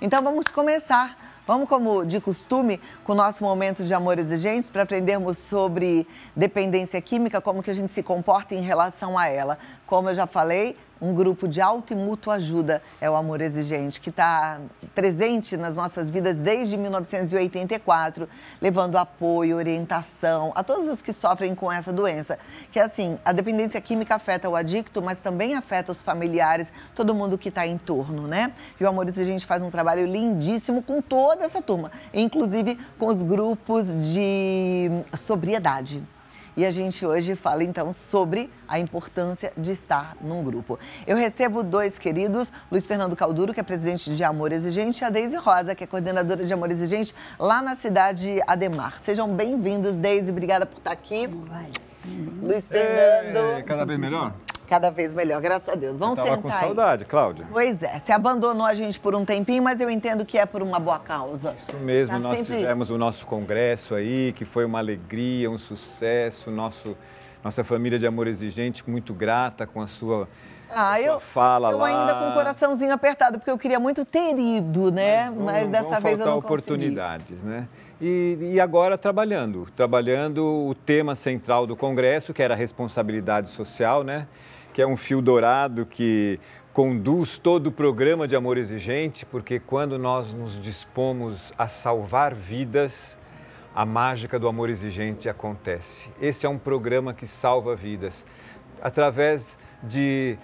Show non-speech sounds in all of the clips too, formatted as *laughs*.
Então vamos começar. Vamos, como de costume, com o nosso momento de amor exigente, para aprendermos sobre dependência química, como que a gente se comporta em relação a ela. Como eu já falei, um grupo de alta e mútua ajuda é o Amor Exigente, que está presente nas nossas vidas desde 1984, levando apoio, orientação a todos os que sofrem com essa doença. Que é assim, a dependência química afeta o adicto, mas também afeta os familiares, todo mundo que está em torno, né? E o Amor Exigente faz um trabalho lindíssimo com toda essa turma, inclusive com os grupos de sobriedade. E a gente hoje fala então sobre a importância de estar num grupo. Eu recebo dois queridos, Luiz Fernando Calduro, que é presidente de Amor Exigente, e a Deise Rosa, que é coordenadora de Amor Exigente lá na cidade Ademar. Sejam bem-vindos, Deise, obrigada por estar aqui. Vai. Luiz Fernando. É, cada vez melhor? Cada vez melhor, graças a Deus. Vamos sentar. com saudade, aí. Cláudia. Pois é, você abandonou a gente por um tempinho, mas eu entendo que é por uma boa causa. Isso mesmo, tá nós sempre... fizemos o nosso congresso aí, que foi uma alegria, um sucesso. Nosso, nossa família de amor exigente, muito grata com a sua. Ah, eu, fala eu lá. ainda com o coraçãozinho apertado, porque eu queria muito ter ido, né? Mas, mas dessa vez eu não oportunidades, consegui. né? E, e, agora trabalhando, trabalhando o tema central do Congresso, que era a responsabilidade social, né? que é um fio dourado que conduz todo o programa de Amor Exigente, porque quando nós nos dispomos a salvar vidas, a mágica do amor exigente acontece. Esse é um programa que salva vidas através de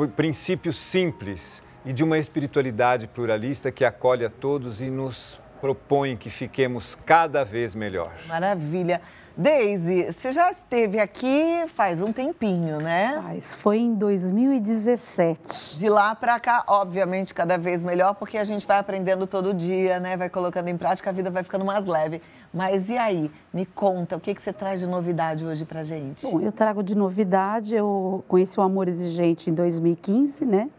uh, princípios simples e de uma espiritualidade pluralista que acolhe a todos e nos propõe que fiquemos cada vez melhor. Maravilha. Deise, você já esteve aqui faz um tempinho, né? Faz, foi em 2017. De lá para cá, obviamente, cada vez melhor, porque a gente vai aprendendo todo dia, né? Vai colocando em prática, a vida vai ficando mais leve. Mas e aí? Me conta, o que, que você traz de novidade hoje pra gente? Bom, eu trago de novidade, eu conheci o Amor Exigente em 2015, né?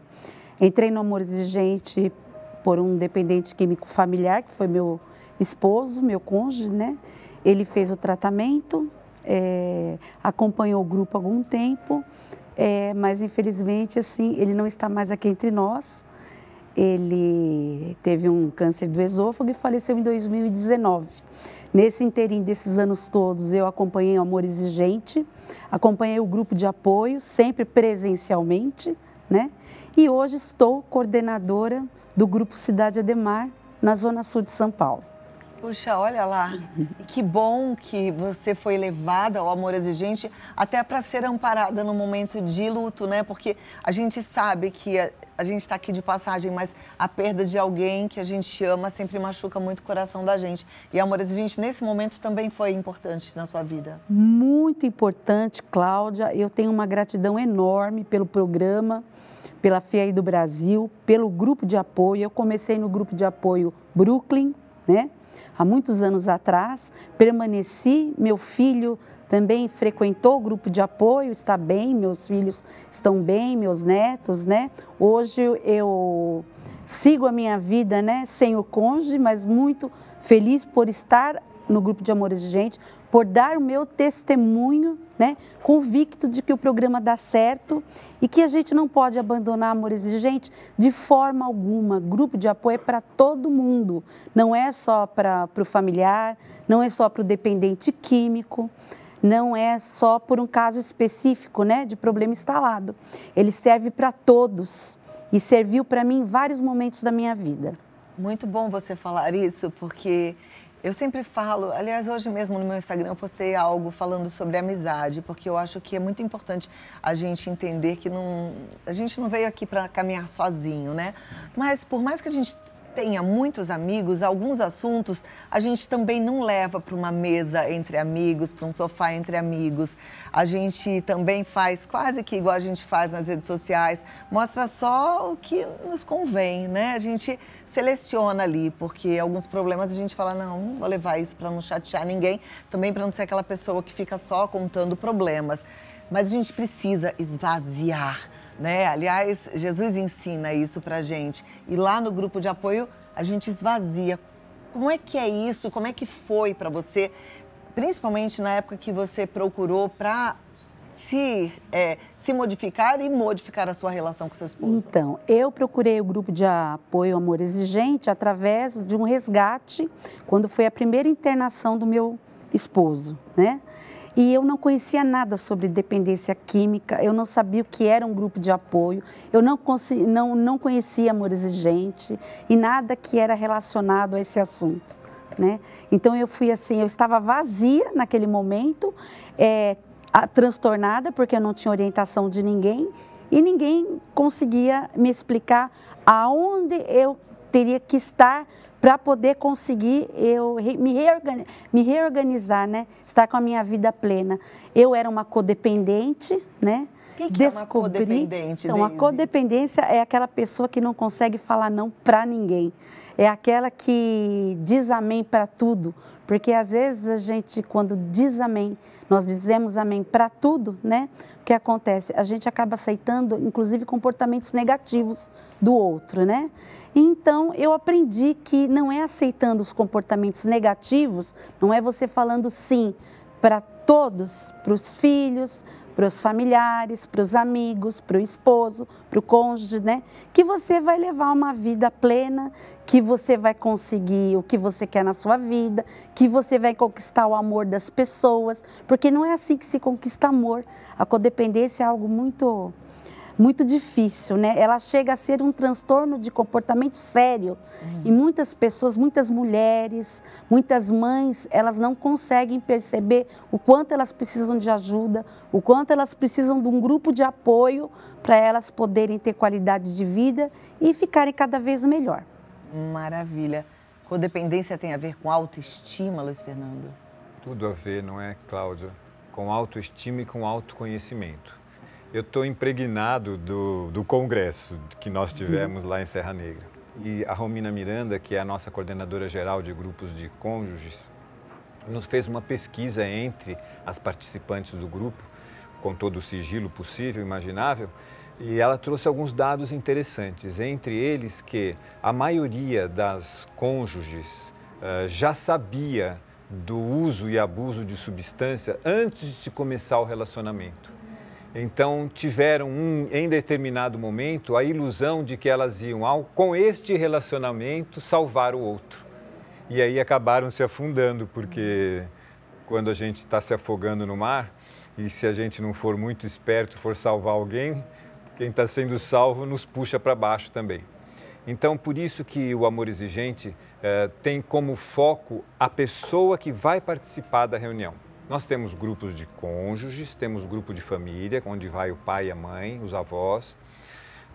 Entrei no Amor Exigente por um dependente químico familiar, que foi meu esposo, meu cônjuge, né? Ele fez o tratamento, é, acompanhou o grupo algum tempo, é, mas infelizmente assim ele não está mais aqui entre nós. Ele teve um câncer do esôfago e faleceu em 2019. Nesse interim desses anos todos, eu acompanhei o Amor Exigente, acompanhei o grupo de apoio, sempre presencialmente, né? E hoje estou coordenadora do grupo Cidade Ademar, na Zona Sul de São Paulo. Puxa, olha lá. que bom que você foi levada ao amor exigente, até para ser amparada no momento de luto, né? Porque a gente sabe que a, a gente está aqui de passagem, mas a perda de alguém que a gente ama sempre machuca muito o coração da gente. E amor exigente, nesse momento, também foi importante na sua vida? Muito importante, Cláudia. Eu tenho uma gratidão enorme pelo programa pela FIAI do Brasil, pelo grupo de apoio. Eu comecei no grupo de apoio Brooklyn, né? Há muitos anos atrás, permaneci, meu filho também frequentou o grupo de apoio, está bem, meus filhos estão bem, meus netos, né? Hoje eu sigo a minha vida, né, sem o cônjuge, mas muito feliz por estar no grupo de amores de gente, por dar o meu testemunho, né, convicto de que o programa dá certo e que a gente não pode abandonar amor exigente de forma alguma. Grupo de apoio é para todo mundo, não é só para o familiar, não é só para o dependente químico, não é só por um caso específico né, de problema instalado. Ele serve para todos e serviu para mim em vários momentos da minha vida. Muito bom você falar isso, porque eu sempre falo, aliás, hoje mesmo no meu Instagram eu postei algo falando sobre amizade, porque eu acho que é muito importante a gente entender que não, a gente não veio aqui para caminhar sozinho, né? Mas por mais que a gente tenha muitos amigos, alguns assuntos a gente também não leva para uma mesa entre amigos, para um sofá entre amigos. A gente também faz quase que igual a gente faz nas redes sociais, mostra só o que nos convém, né? A gente seleciona ali, porque alguns problemas a gente fala, não, não vou levar isso para não chatear ninguém, também para não ser aquela pessoa que fica só contando problemas. Mas a gente precisa esvaziar né? Aliás, Jesus ensina isso para gente. E lá no grupo de apoio a gente esvazia. Como é que é isso? Como é que foi para você, principalmente na época que você procurou para se, é, se modificar e modificar a sua relação com seu esposo? Então, eu procurei o grupo de apoio Amor Exigente através de um resgate quando foi a primeira internação do meu esposo, né? e eu não conhecia nada sobre dependência química, eu não sabia o que era um grupo de apoio, eu não, não, não conhecia amor exigente e nada que era relacionado a esse assunto. Né? Então eu fui assim, eu estava vazia naquele momento, é, a, transtornada porque eu não tinha orientação de ninguém e ninguém conseguia me explicar aonde eu teria que estar para poder conseguir eu me, reorganizar, me reorganizar, né? Estar com a minha vida plena. Eu era uma codependente, né? que, é descobri. uma codependente, então, a codependência é aquela pessoa que não consegue falar não para ninguém. É aquela que diz amém para tudo. Porque às vezes a gente, quando diz amém, nós dizemos amém para tudo, né? O que acontece? A gente acaba aceitando, inclusive, comportamentos negativos do outro, né? Então, eu aprendi que não é aceitando os comportamentos negativos, não é você falando sim para todos, para os filhos, para os familiares, para os amigos, para o esposo, para o cônjuge, né? Que você vai levar uma vida plena, que você vai conseguir o que você quer na sua vida, que você vai conquistar o amor das pessoas, porque não é assim que se conquista amor. A codependência é algo muito muito difícil, né? Ela chega a ser um transtorno de comportamento sério. Uhum. E muitas pessoas, muitas mulheres, muitas mães, elas não conseguem perceber o quanto elas precisam de ajuda, o quanto elas precisam de um grupo de apoio para elas poderem ter qualidade de vida e ficarem cada vez melhor. Maravilha. Codependência tem a ver com autoestima, Luiz Fernando? Tudo a ver, não é, Cláudia? Com autoestima e com autoconhecimento eu estou impregnado do, do congresso que nós uhum. tivemos lá em Serra Negra. E a Romina Miranda, que é a nossa coordenadora geral de grupos de cônjuges, nos fez uma pesquisa entre as participantes do grupo, com todo o sigilo possível, imaginável, e ela trouxe alguns dados interessantes, entre eles que a maioria das cônjuges uh, já sabia do uso e abuso de substância antes de começar o relacionamento. Então, tiveram um, em determinado momento a ilusão de que elas iam, ao, com este relacionamento, salvar o outro. E aí acabaram se afundando, porque quando a gente está se afogando no mar, e se a gente não for muito esperto, for salvar alguém, quem está sendo salvo nos puxa para baixo também. Então, por isso que o amor exigente eh, tem como foco a pessoa que vai participar da reunião. Nós temos grupos de cônjuges, temos grupo de família, onde vai o pai e a mãe, os avós.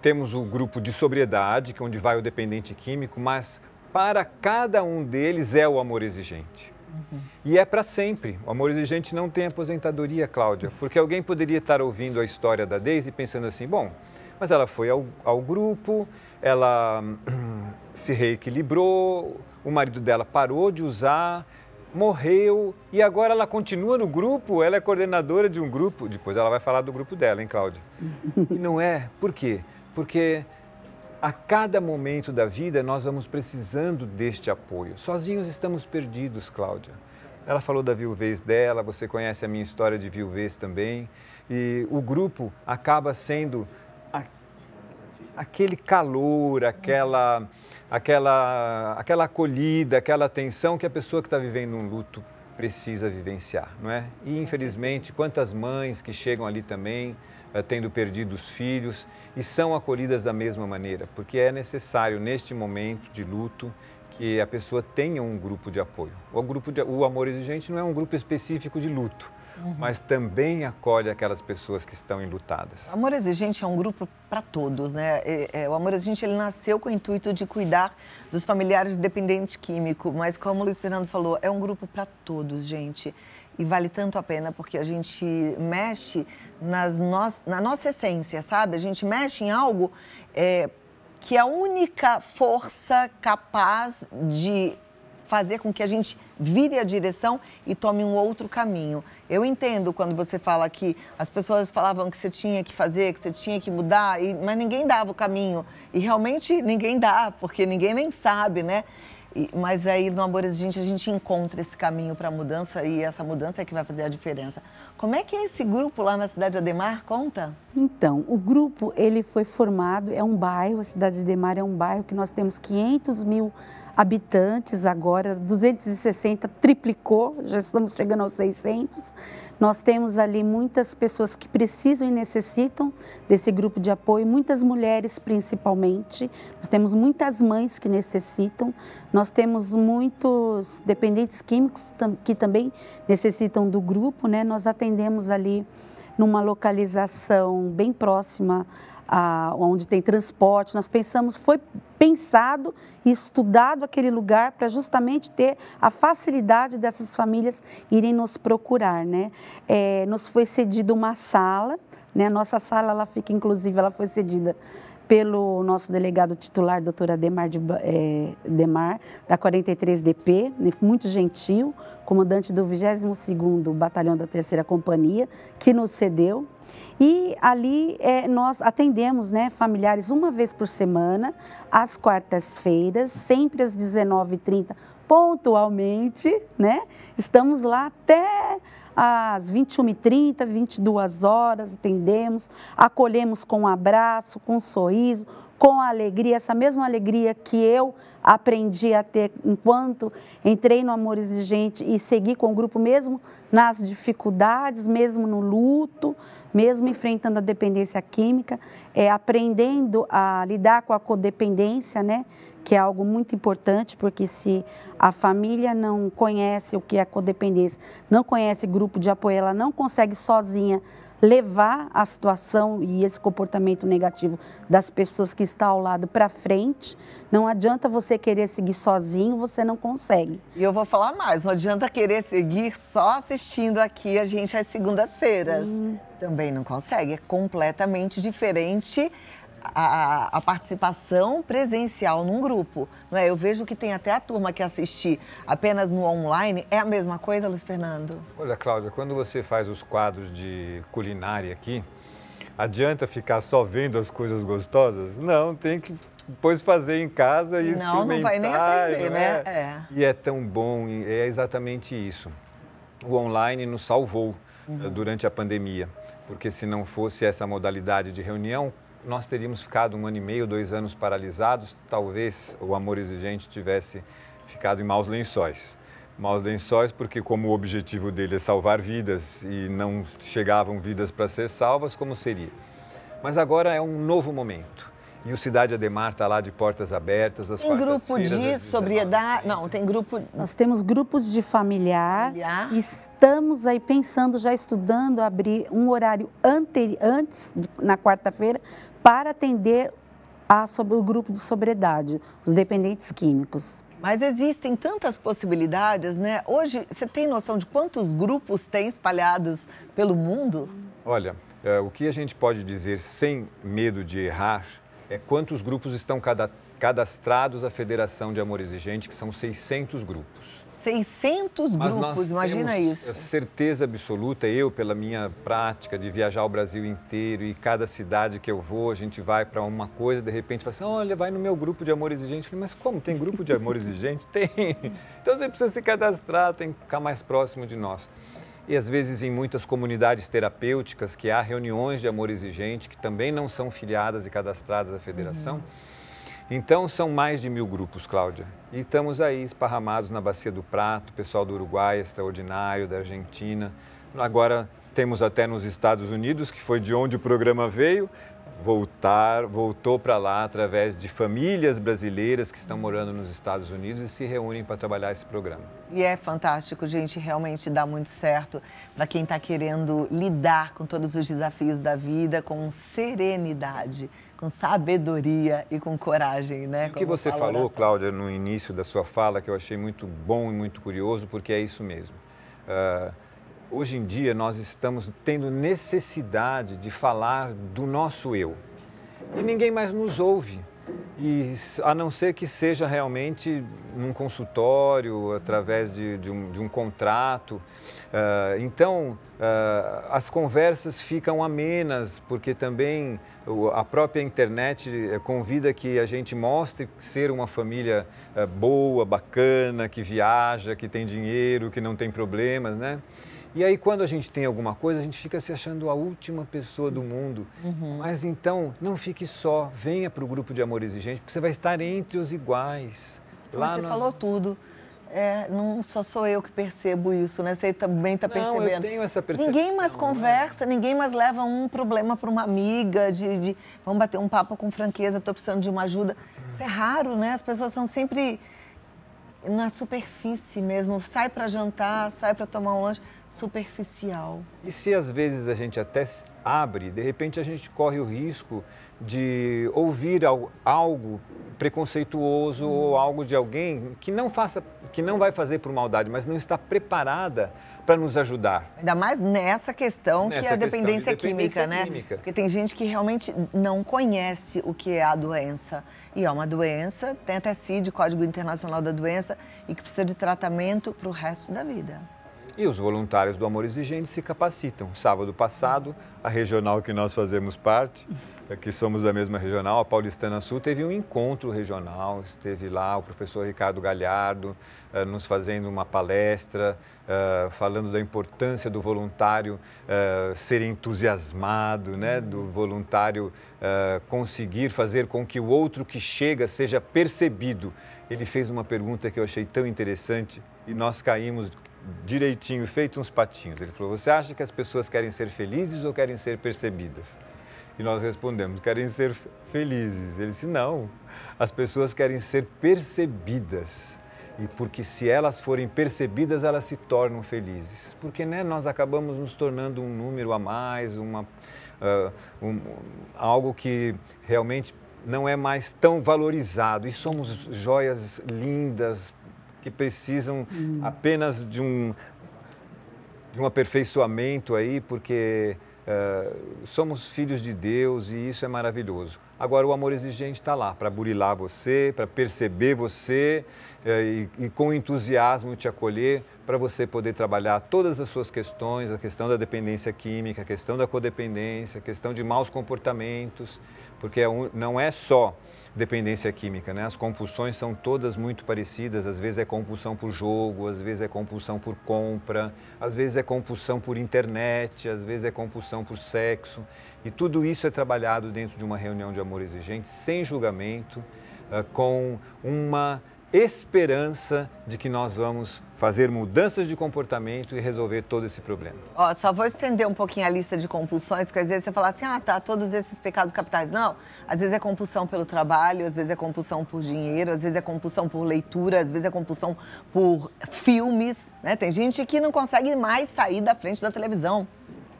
Temos o grupo de sobriedade, que é onde vai o dependente químico, mas para cada um deles é o amor exigente. Uhum. E é para sempre. O amor exigente não tem aposentadoria, Cláudia, porque alguém poderia estar ouvindo a história da Daisy pensando assim: bom, mas ela foi ao, ao grupo, ela *clears throat* se reequilibrou, o marido dela parou de usar, morreu e agora ela continua no grupo, ela é coordenadora de um grupo. Depois ela vai falar do grupo dela, hein, Cláudia? *laughs* E não é. Por quê? Porque a cada momento da vida nós vamos precisando deste apoio. Sozinhos estamos perdidos, Cláudia. Ela falou da viuvez dela, você conhece a minha história de viuvez também. E o grupo acaba sendo aquele calor, aquela, aquela, aquela acolhida, aquela atenção que a pessoa que está vivendo um luto precisa vivenciar, não é? E infelizmente, quantas mães que chegam ali também, eh, tendo perdido os filhos, e são acolhidas da mesma maneira, porque é necessário neste momento de luto que a pessoa tenha um grupo de apoio. O, grupo de, o Amor Exigente não é um grupo específico de luto, uhum. mas também acolhe aquelas pessoas que estão enlutadas. O Amor Exigente é um grupo para todos, né? É, é, o Amor Exigente ele nasceu com o intuito de cuidar dos familiares dependentes químico, mas como o Luiz Fernando falou, é um grupo para todos, gente. E vale tanto a pena porque a gente mexe nas no... na nossa essência, sabe? A gente mexe em algo é, que a única força capaz de fazer com que a gente vire a direção e tome um outro caminho. Eu entendo quando você fala que as pessoas falavam que você tinha que fazer, que você tinha que mudar, e, mas ninguém dava o caminho. E realmente ninguém dá, porque ninguém nem sabe, né? E, mas aí no Amores de Gente a gente encontra esse caminho para a mudança e essa mudança é que vai fazer a diferença. Como é que é esse grupo lá na Cidade de Ademar? Conta. Então, o grupo ele foi formado, é um bairro, a Cidade de Ademar é um bairro que nós temos 500 mil habitantes agora, 260 triplicou, já estamos chegando aos 600. Nós temos ali muitas pessoas que precisam e necessitam desse grupo de apoio, muitas mulheres principalmente. Nós temos muitas mães que necessitam. Nós temos muitos dependentes químicos que também necessitam do grupo, né? Nós atendemos ali numa localização bem próxima a, onde tem transporte. Nós pensamos, foi pensado e estudado aquele lugar para justamente ter a facilidade dessas famílias irem nos procurar, né? É, nos foi cedida uma sala, né? A nossa sala, ela fica, inclusive, ela foi cedida pelo nosso delegado titular, doutor Ademar, de, é, Demar, da 43DP, né, muito gentil, comandante do 22º Batalhão da Terceira Companhia, que nos cedeu. E ali é, nós atendemos né, familiares uma vez por semana, às quartas-feiras, sempre às 19h30, pontualmente, né? Estamos lá até às 21h30, 22 horas, atendemos, acolhemos com um abraço, com um sorriso, com alegria, essa mesma alegria que eu aprendi a ter enquanto entrei no Amor Exigente e segui com o grupo, mesmo nas dificuldades, mesmo no luto, mesmo enfrentando a dependência química, é, aprendendo a lidar com a codependência, né? que é algo muito importante, porque se a família não conhece o que é codependência, não conhece grupo de apoio, ela não consegue sozinha levar a situação e esse comportamento negativo das pessoas que está ao lado para frente. Não adianta você querer seguir sozinho, você não consegue. E eu vou falar mais, não adianta querer seguir só assistindo aqui a gente às segundas-feiras. Também não consegue, é completamente diferente a, a, participação presencial num grupo. Não é? Eu vejo que tem até a turma que assistir apenas no online. É a mesma coisa, Luiz Fernando? Olha, Cláudia, quando você faz os quadros de culinária aqui, adianta ficar só vendo as coisas gostosas? Não, tem que depois fazer em casa Senão, e experimentar. Não, não vai nem aprender, né? É? É. E é tão bom, é exatamente isso. O online nos salvou uhum. Eh, durante a pandemia, porque se não fosse essa modalidade de reunião, nós teríamos ficado um ano e meio, dois anos paralisados, talvez o amor exigente tivesse ficado em maus lençóis. Maus lençóis porque como o objetivo dele é salvar vidas e não chegavam vidas para ser salvas, como seria? Mas agora é um novo momento. E o Cidade Ademar está lá de portas abertas, as Tem grupo de sobriedade. Não, tem grupo. Nós temos grupos de familiar, familiar. Estamos aí pensando, já estudando, abrir um horário antes, na quarta-feira, para atender a, sobre o grupo de sobriedade, os dependentes químicos. Mas existem tantas possibilidades, né? Hoje, você tem noção de quantos grupos tem espalhados pelo mundo? Olha, é, o que a gente pode dizer sem medo de errar é quantos grupos estão cadastrados à Federação de Amor Exigente, que são 600 grupos. 600 grupos, imagina isso. Certeza absoluta, eu, pela minha prática de viajar o Brasil inteiro e cada cidade que eu vou, a gente vai para uma coisa, de repente fala assim: olha, vai no meu grupo de amor exigente. Eu falei, Mas como? Tem grupo de amor exigente? *laughs* Tem. Então você precisa se cadastrar, tem que ficar mais próximo de nós e às vezes em muitas comunidades terapêuticas que há reuniões de amor exigente que também não são filiadas e cadastradas à federação. Uhum. Então são mais de mil grupos, Cláudia, e estamos aí esparramados na Bacia do Prato, pessoal do Uruguai extraordinário, da Argentina, agora temos até nos Estados Unidos, que foi de onde o programa veio, voltar, voltou para lá através de famílias brasileiras que estão morando nos Estados Unidos e se reúnem para trabalhar esse programa. E é fantástico, gente, realmente dá muito certo para quem está querendo lidar com todos os desafios da vida com serenidade, com sabedoria e com coragem, né? O que você falou, Cláudia, no início da sua fala, que eu achei muito bom e muito curioso, porque é isso mesmo. Uh hoje em dia nós estamos tendo necessidade de falar do nosso eu. E ninguém mais nos ouve. E a não ser que seja realmente num consultório, através de, de, um, de um, contrato. Uh, então, uh, as conversas ficam amenas, porque também a própria internet eh, convida que a gente mostre ser uma família eh, boa, bacana, que viaja, que tem dinheiro, que não tem problemas, né? E aí, quando a gente tem alguma coisa, a gente fica se achando a última pessoa do mundo. Uhum. Mas então, não fique só, venha para o grupo de amor exigente, porque você vai estar entre os iguais. Lá você no... falou tudo. É, não só sou eu que percebo isso, né? Você também está percebendo. Eu tenho essa percepção. Ninguém mais né? conversa, né? ninguém mais leva um problema para uma amiga, de, de, vamos bater um papo com franqueza, estou precisando de uma ajuda. Isso é raro, né? As pessoas são sempre na superfície mesmo. Sai para jantar, sai para tomar um lanche superficial. E se às vezes a gente até abre, de repente a gente corre o risco de ouvir algo preconceituoso hum. ou uhum. algo de alguém que não faça, que não vai fazer por maldade, mas não está preparada para nos ajudar. Ainda mais nessa questão nessa que é a dependência, de dependência química, né? Química. Porque tem gente que realmente não conhece o que é a doença. E é uma doença, tem até CID, Código Internacional da Doença, e que precisa de tratamento para o resto da vida. E os voluntários do Amor Exigente se capacitam. Sábado passado, a regional que nós fazemos parte, eh, que somos da mesma regional, a Paulistana Sul, teve um encontro regional, esteve lá o professor Ricardo Galhardo eh, nos fazendo uma palestra, eh, falando da importância do voluntário ser entusiasmado, né? do voluntário conseguir fazer com que o outro que chega seja percebido. Ele fez uma pergunta que eu achei tão interessante e nós caímos direitinho, feito uns patinhos. Ele falou: Você acha que as pessoas querem ser felizes ou querem ser percebidas? E nós respondemos: Querem ser felizes. Ele disse: Não, as pessoas querem ser percebidas. E porque se elas forem percebidas, elas se tornam felizes. Porque né, nós acabamos nos tornando um número a mais, uma, uh, um, algo que realmente não é mais tão valorizado. E somos joias lindas, que precisam hum. apenas de um, de um aperfeiçoamento aí, porque uh, somos filhos de Deus e isso é maravilhoso. Agora, o amor exigente está lá para burilar você, para perceber você uh, e, e com entusiasmo te acolher para você poder trabalhar todas as suas questões, a questão da dependência química, a questão da codependência, a questão de maus comportamentos, porque é não é só dependência química, né? As compulsões são todas muito parecidas, às vezes é compulsão por jogo, às vezes é compulsão por compra, às vezes é compulsão por internet, às vezes é compulsão por sexo. E tudo isso é trabalhado dentro de uma reunião de amor exigente, sem julgamento, ah, com uma esperança de que nós vamos fazer mudanças de comportamento e resolver todo esse problema. Ó, só vou estender um pouquinho a lista de compulsões, porque às vezes você fala assim, ah, tá, todos esses pecados capitais. Não, às vezes é compulsão pelo trabalho, às vezes é compulsão por dinheiro, às vezes é compulsão por leitura, às vezes é compulsão por filmes, né? Tem gente que não consegue mais sair da frente da televisão,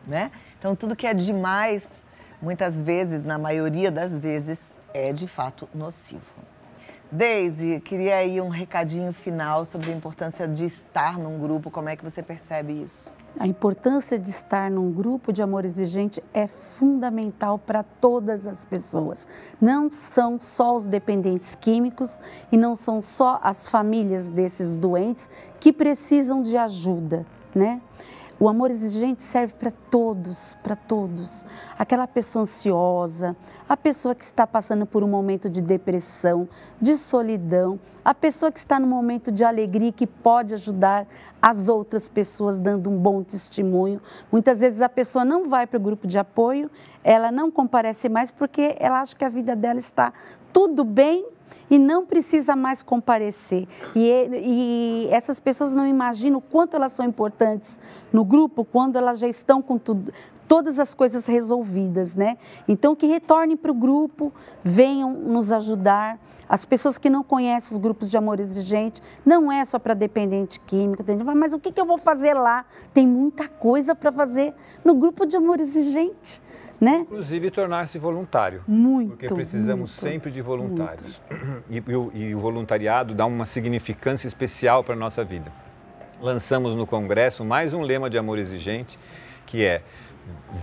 né? Então, tudo que é demais, muitas vezes, na maioria das vezes, é de fato nocivo. Daisy, queria aí um recadinho final sobre a importância de estar num grupo, como é que você percebe isso? A importância de estar num grupo de amor exigente é fundamental para todas as pessoas. Não são só os dependentes químicos e não são só as famílias desses doentes que precisam de ajuda, né? O amor exigente serve para todos, para todos. Aquela pessoa ansiosa, a pessoa que está passando por um momento de depressão, de solidão, a pessoa que está no momento de alegria e que pode ajudar as outras pessoas dando um bom testemunho. Muitas vezes a pessoa não vai para o grupo de apoio, ela não comparece mais porque ela acha que a vida dela está tudo bem e não precisa mais comparecer. E, e essas pessoas não imaginam o quanto elas são importantes no grupo quando elas já estão com tudo, todas as coisas resolvidas, né? Então, que retornem para o grupo, venham nos ajudar. As pessoas que não conhecem os grupos de amor exigente, não é só para dependente químico, mas o que, que eu vou fazer lá? Tem muita coisa para fazer no grupo de amor exigente né? Inclusive tornar-se voluntário. Muito. Porque precisamos muito, sempre de voluntários. E, e, o, e o voluntariado dá uma significância especial para a nossa vida. Lançamos no Congresso mais um lema de amor exigente, que é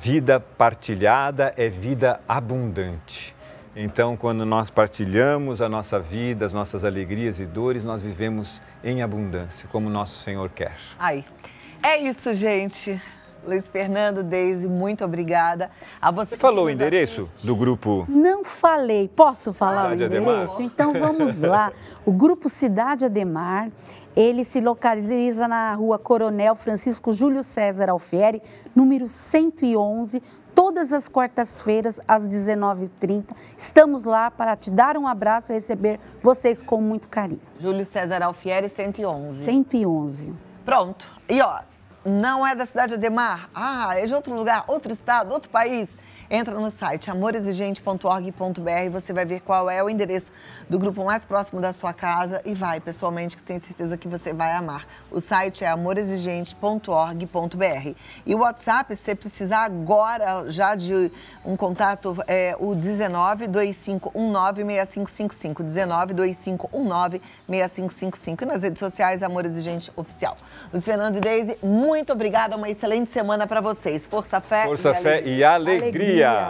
vida partilhada é vida abundante. Então, quando nós partilhamos a nossa vida, as nossas alegrias e dores, nós vivemos em abundância, como nosso Senhor quer. Aí. É isso, gente. Luiz Fernando, Deise, muito obrigada. A você, você falou o endereço assiste. do grupo? Não falei. Posso falar Cidade o endereço? Ademar. Então vamos *laughs* lá. O grupo Cidade Ademar, ele se localiza na rua Coronel Francisco Júlio César Alfieri, número 111, todas as quartas-feiras, às 19h30. Estamos lá para te dar um abraço e receber vocês com muito carinho. Júlio César Alfieri, 111. 111. Pronto. E ó, não é da cidade de Ademar, ah, é de outro lugar, outro estado, outro país entra no site amoresigente.org.br e você vai ver qual é o endereço do grupo mais próximo da sua casa e vai pessoalmente que tenho certeza que você vai amar. O site é amoresigente.org.br. E o WhatsApp, se você precisar agora já de um contato, é o 19 2519-6555. 19 2519-6555. E nas redes sociais, Amores Oficial. Luiz Fernando e Deise, muito obrigada. Uma excelente semana para vocês. Força, fé Força, e fé alegria. e alegria. yeah.